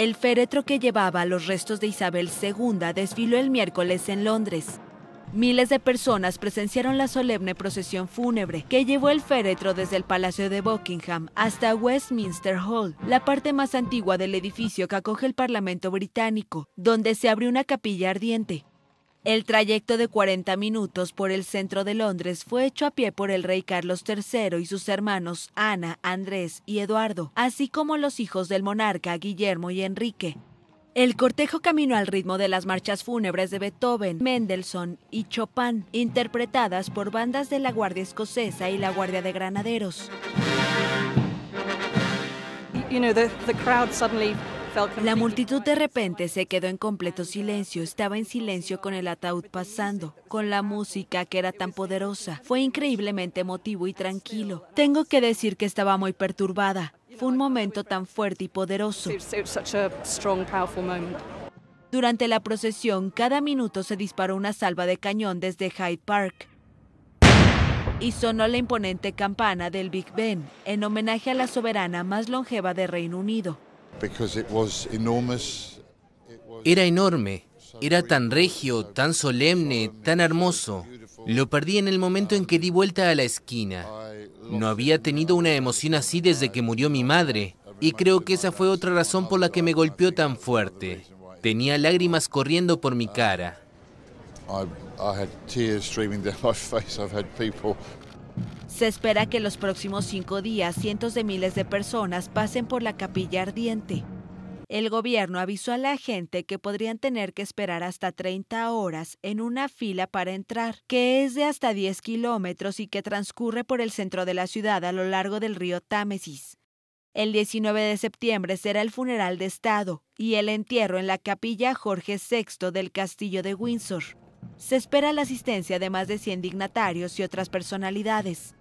El féretro que llevaba los restos de Isabel II desfiló el miércoles en Londres. Miles de personas presenciaron la solemne procesión fúnebre que llevó el féretro desde el Palacio de Buckingham hasta Westminster Hall, la parte más antigua del edificio que acoge el Parlamento británico, donde se abrió una capilla ardiente. El trayecto de 40 minutos por el centro de Londres fue hecho a pie por el rey Carlos III y sus hermanos Ana, Andrés y Eduardo, así como los hijos del monarca Guillermo y Enrique. El cortejo caminó al ritmo de las marchas fúnebres de Beethoven, Mendelssohn y Chopin, interpretadas por bandas de la Guardia Escocesa y la Guardia de Granaderos. crowd suddenly la multitud de repente se quedó en completo silencio, estaba en silencio con el ataúd pasando, con la música que era tan poderosa. Fue increíblemente emotivo y tranquilo. Tengo que decir que estaba muy perturbada. Fue un momento tan fuerte y poderoso. Durante la procesión, cada minuto se disparó una salva de cañón desde Hyde Park y sonó la imponente campana del Big Ben en homenaje a la soberana más longeva de Reino Unido. Era enorme, era tan regio, tan solemne, tan hermoso. Lo perdí en el momento en que di vuelta a la esquina. No había tenido una emoción así desde que murió mi madre, y creo que esa fue otra razón por la que me golpeó tan fuerte. Tenía lágrimas corriendo por mi cara. Se espera que los próximos cinco días cientos de miles de personas pasen por la capilla ardiente. El gobierno avisó a la gente que podrían tener que esperar hasta 30 horas en una fila para entrar, que es de hasta 10 kilómetros y que transcurre por el centro de la ciudad a lo largo del río Támesis. El 19 de septiembre será el funeral de Estado y el entierro en la capilla Jorge VI del Castillo de Windsor. Se espera la asistencia de más de 100 dignatarios y otras personalidades.